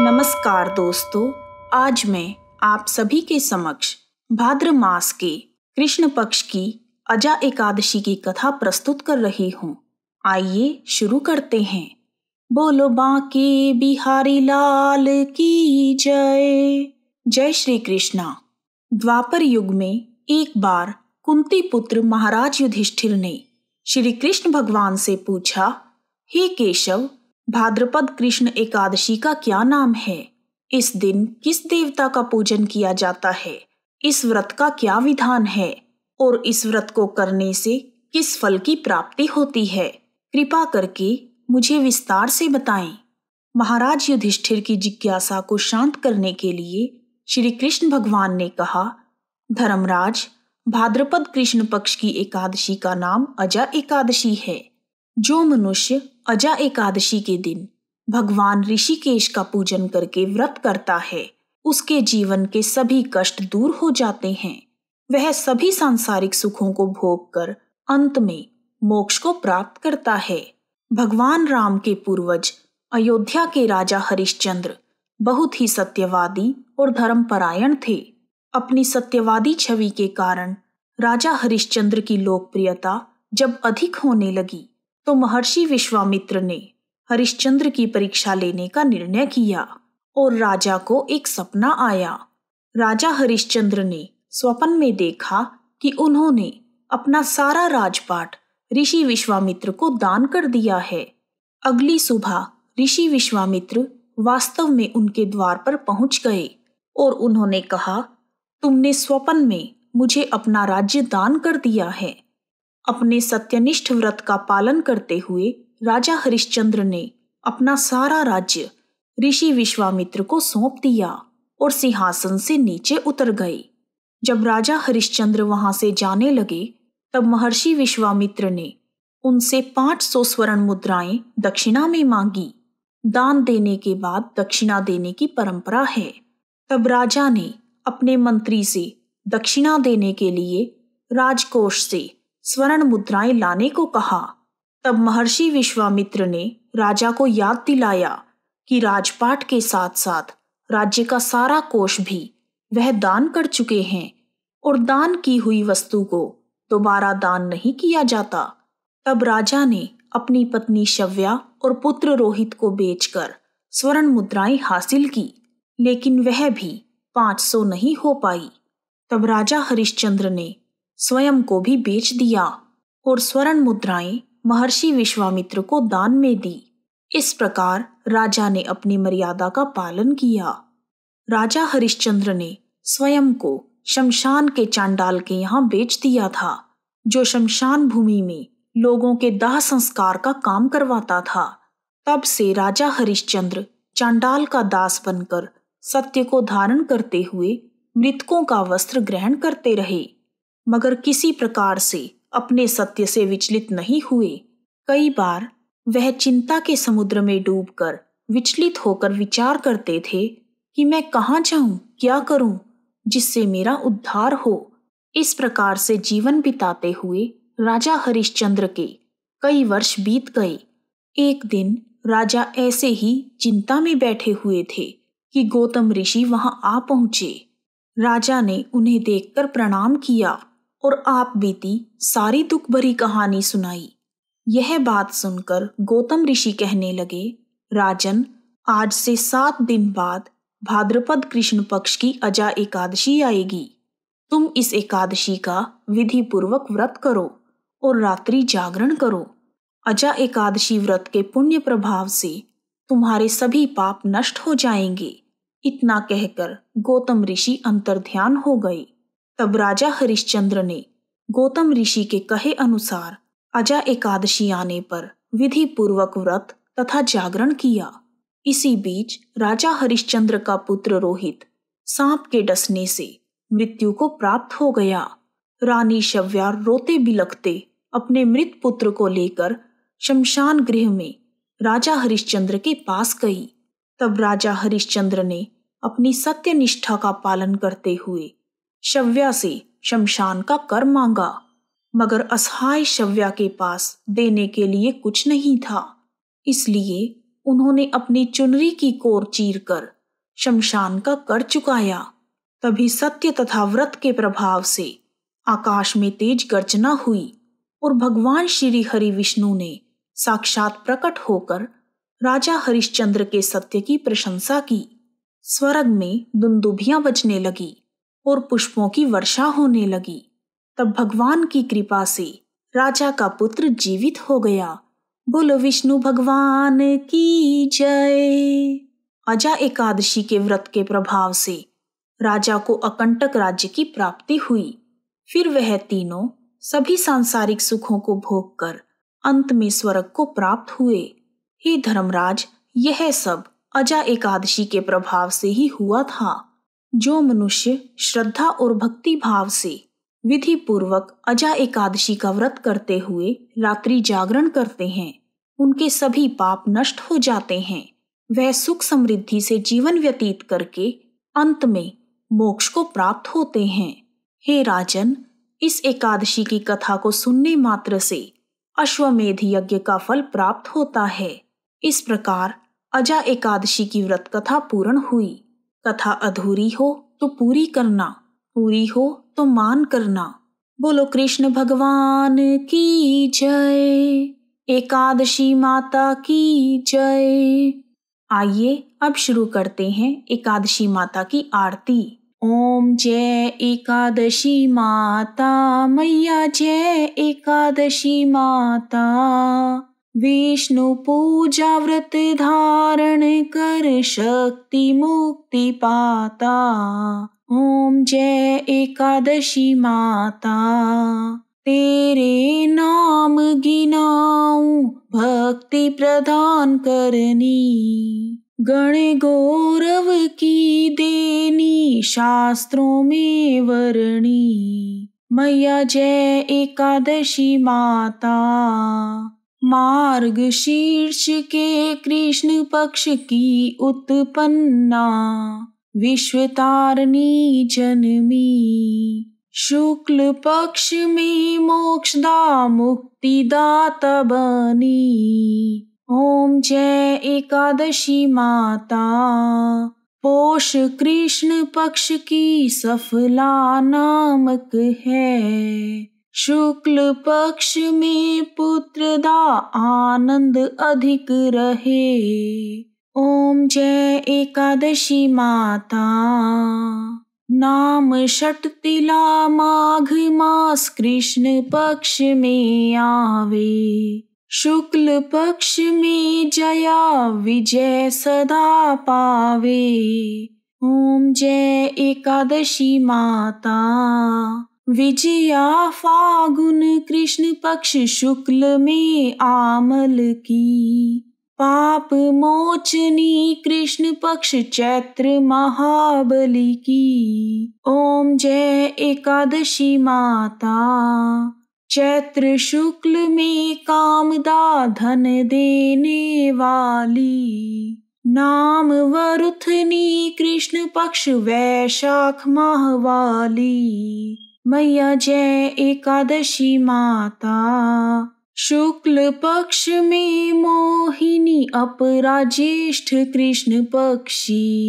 नमस्कार दोस्तों आज मैं आप सभी के समक्ष भाद्र मास के कृष्ण पक्ष की अजा एकादशी की कथा प्रस्तुत कर रही हूँ आइए शुरू करते हैं बोलो बाके बिहारी लाल की जय जय श्री कृष्णा द्वापर युग में एक बार कुंती पुत्र महाराज युधिष्ठिर ने श्री कृष्ण भगवान से पूछा हे केशव भाद्रपद कृष्ण एकादशी का क्या नाम है इस दिन किस देवता का पूजन किया जाता है इस व्रत का क्या विधान है और इस व्रत को करने से किस फल की प्राप्ति होती है कृपा करके मुझे विस्तार से बताएं महाराज युधिष्ठिर की जिज्ञासा को शांत करने के लिए श्री कृष्ण भगवान ने कहा धर्मराज भाद्रपद कृष्ण पक्ष की एकादशी का नाम अजा एकादशी है जो मनुष्य अजा एकादशी के दिन भगवान ऋषिकेश का पूजन करके व्रत करता है उसके जीवन के सभी कष्ट दूर हो जाते हैं वह सभी सांसारिक सुखों को भोग कर अंत में मोक्ष को प्राप्त करता है भगवान राम के पूर्वज अयोध्या के राजा हरिश्चंद्र बहुत ही सत्यवादी और धर्मपरायण थे अपनी सत्यवादी छवि के कारण राजा हरिश्चंद्र की लोकप्रियता जब अधिक होने लगी तो महर्षि विश्वामित्र ने हरिश्चंद्र की परीक्षा लेने का निर्णय किया और राजा को एक सपना आया राजा हरिश्चंद्र ने स्वप्न में देखा कि उन्होंने अपना सारा राजपाट ऋषि विश्वामित्र को दान कर दिया है अगली सुबह ऋषि विश्वामित्र वास्तव में उनके द्वार पर पहुंच गए और उन्होंने कहा तुमने स्वप्न में मुझे अपना राज्य दान कर दिया है अपने सत्यनिष्ठ व्रत का पालन करते हुए राजा हरिश्चंद्र ने अपना सारा राज्य ऋषि विश्वामित्र को सौंप दिया और सिंहासन से नीचे उतर गए जब राजा हरिश्चंद्र वहां से जाने लगे तब महर्षि विश्वामित्र ने उनसे 500 स्वर्ण मुद्राएं दक्षिणा में मांगी दान देने के बाद दक्षिणा देने की परंपरा है तब राजा ने अपने मंत्री से दक्षिणा देने के लिए राजकोष से स्वर्ण मुद्राएं लाने को कहा तब महर्षि विश्वामित्र ने राजा को याद दिलाया कि राजपाट के साथ साथ राज्य का सारा कोष भी वह दान कर चुके हैं और दान की हुई वस्तु को दोबारा दान नहीं किया जाता तब राजा ने अपनी पत्नी शव्या और पुत्र रोहित को बेचकर स्वर्ण मुद्राएं हासिल की लेकिन वह भी 500 नहीं हो पाई तब राजा हरिश्चंद्र ने स्वयं को भी बेच दिया और स्वर्ण मुद्राएं महर्षि विश्वामित्र को दान में दी इस प्रकार राजा ने अपनी मर्यादा का पालन किया राजा हरिश्चंद्र ने स्वयं को शमशान के चांडाल के यहाँ बेच दिया था जो शमशान भूमि में लोगों के दाह संस्कार का काम करवाता था तब से राजा हरिश्चंद्र चांडाल का दास बनकर सत्य को धारण करते हुए मृतकों का वस्त्र ग्रहण करते रहे मगर किसी प्रकार से अपने सत्य से विचलित नहीं हुए कई बार वह चिंता के समुद्र में डूबकर विचलित होकर विचार करते थे कि मैं कहाँ जाऊं क्या करूं जिससे मेरा उद्धार हो इस प्रकार से जीवन बिताते हुए राजा हरिश्चंद्र के कई वर्ष बीत गए एक दिन राजा ऐसे ही चिंता में बैठे हुए थे कि गौतम ऋषि वहां आ पहुंचे राजा ने उन्हें देखकर प्रणाम किया और आप बीती सारी दुख भरी कहानी सुनाई यह बात सुनकर गौतम ऋषि कहने लगे राजन आज से सात दिन बाद भाद्रपद कृष्ण पक्ष की अजा एकादशी आएगी तुम इस एकादशी का विधि पूर्वक व्रत करो और रात्रि जागरण करो अजा एकादशी व्रत के पुण्य प्रभाव से तुम्हारे सभी पाप नष्ट हो जाएंगे इतना कहकर गौतम ऋषि अंतर्ध्यान हो गए तब राजा हरिश्चंद्र ने गौतम ऋषि के कहे अनुसार अजा एकादशी आने पर विधि पूर्वक व्रत तथा जागरण किया इसी बीच राजा हरिश्चंद्र का पुत्र रोहित सांप के डसने से मृत्यु को प्राप्त हो गया रानी शव्यार रोते बिलखते अपने मृत पुत्र को लेकर शमशान गृह में राजा हरिश्चंद्र के पास गई तब राजा हरिश्चंद्र ने अपनी सत्य निष्ठा का पालन करते हुए शव्या से शमशान का कर मांगा मगर असहाय शव्या के पास देने के लिए कुछ नहीं था इसलिए उन्होंने अपनी चुनरी की कोर चीर कर शमशान का कर चुकाया तभी सत्य तथा व्रत के प्रभाव से आकाश में तेज गर्जना हुई और भगवान श्री हरि विष्णु ने साक्षात प्रकट होकर राजा हरिश्चंद्र के सत्य की प्रशंसा की स्वर्ग में दुंदुभियां बजने लगी और पुष्पों की वर्षा होने लगी तब भगवान की कृपा से राजा का पुत्र जीवित हो गया बोलो विष्णु भगवान की जय अजा एकादशी के व्रत के प्रभाव से राजा को अकंटक राज्य की प्राप्ति हुई फिर वह तीनों सभी सांसारिक सुखों को भोग कर अंत में स्वर्ग को प्राप्त हुए हे धर्मराज यह सब अजा एकादशी के प्रभाव से ही हुआ था जो मनुष्य श्रद्धा और भक्ति भाव से विधि पूर्वक अजा एकादशी का व्रत करते हुए रात्रि जागरण करते हैं उनके सभी पाप नष्ट हो जाते हैं वह सुख समृद्धि से जीवन व्यतीत करके अंत में मोक्ष को प्राप्त होते हैं हे राजन इस एकादशी की कथा को सुनने मात्र से अश्वमेध यज्ञ का फल प्राप्त होता है इस प्रकार अजा एकादशी की व्रत कथा पूर्ण हुई कथा अधूरी हो तो पूरी करना पूरी हो तो मान करना बोलो कृष्ण भगवान की जय एकादशी माता की जय आइए अब शुरू करते हैं एकादशी माता की आरती ओम जय एकादशी माता मैया जय एकादशी माता पूजा व्रत कर शक्ति मुक्ति पाता ॐ जय एकादशी माता तेरे नाम गिनाऊ भक्ति प्रदान करनी गण गौरव की देनी शास्त्रों में वरणी मया जय एकादशी माता मार्ग शीर्ष के कृष्ण पक्ष की उत्पन्ना विश्व तारणी जन्मी शुक्ल पक्ष में मोक्षदा मुक्तिदाता बनी ओम जय एकादशी माता पोष कृष्ण पक्ष की सफला नामक है शुक्ल पक्ष में पुत्रदा आनंद अधिक रहे ओम जय एकादशी माता नाम षट तिला माघ मास कृष्ण पक्ष में आवे शुक्ल पक्ष में जया विजय सदा पावे ओम जय एकादशी माता विजया फागुन कृष्ण पक्ष शुक्ल में आमल की पाप मोचनी कृष्ण पक्ष चैत्र महाबली की ओम जय एकादशी माता चैत्र शुक्ल में कामदा धन देने वाली नाम वरुथनी कृष्ण पक्ष वैशाख माह वाली मैया जय एकादशी माता शुक्ल पक्ष में मोहिनी अपराजेष्ठ कृष्ण पक्षी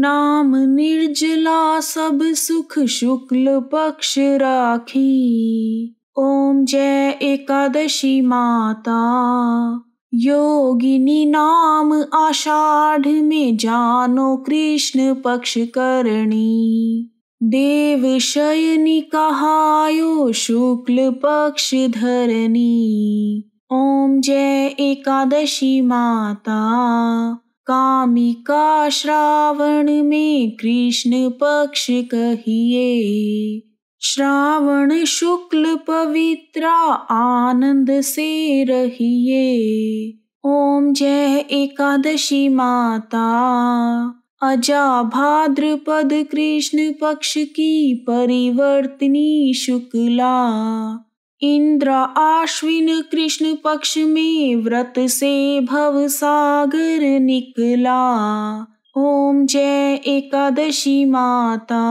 नाम निर्जला सब सुख शुक्ल पक्ष राखी ओम जय एकादशी माता योगिनी नाम आषाढ़ में जानो कृष्ण पक्ष करणी देवशयनि कहायो शुक्ल पक्ष धरणी ओम जय एकादशी माता कामिका श्रावण में कृष्ण पक्ष कहिए श्रावण शुक्ल पवित्रा आनंद से रहिए ओम जय एकादशी माता अजाभाद्रपद कृष्ण पक्ष की परिवर्तनी शुक्ला इंद्र आश्विन कृष्ण पक्ष में व्रत से भव सागर निकला ओम जय एकादशी माता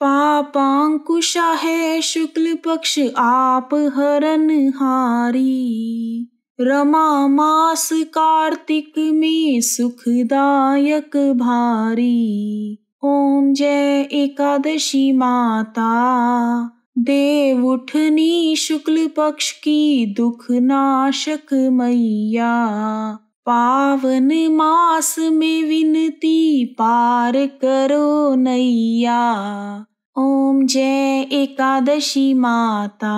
पापांकुशा है शुक्ल पक्ष आप हरन हारी रमा मास कार्तिक में सुखदायक भारी ओम जय एकादशी माता देव उठनी शुक्ल पक्ष की दुख नाशक मैया पावन मास में विनती पार करो नैया ओम जय एकादशी माता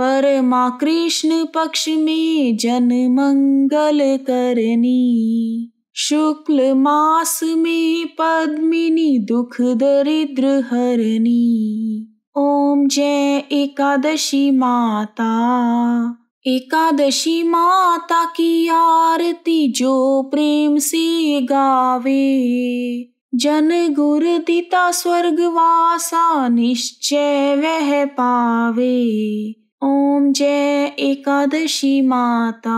परमा कृष्ण पक्ष में जन मंगल करनी शुक्ल मास में पद्मिनी दुख दरिद्र हरनी ओम जय एकादशी माता एकादशी माता की आरती जो प्रेम से गावे जन गुर दिता स्वर्गवासा निश्चय वह पावे ओम जय एकादशी माता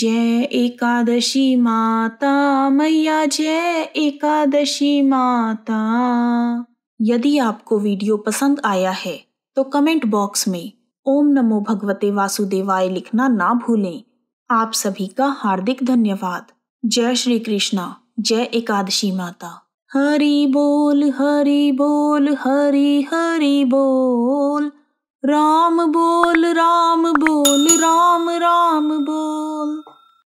जय एकादशी माता मैया जय एकादशी माता यदि आपको वीडियो पसंद आया है तो कमेंट बॉक्स में ओम नमो भगवते वासुदेवाय लिखना ना भूलें आप सभी का हार्दिक धन्यवाद जय श्री कृष्णा जय एकादशी माता हरि बोल हरि बोल हरि हरि बोल राम बोल राम बोल राम राम बोल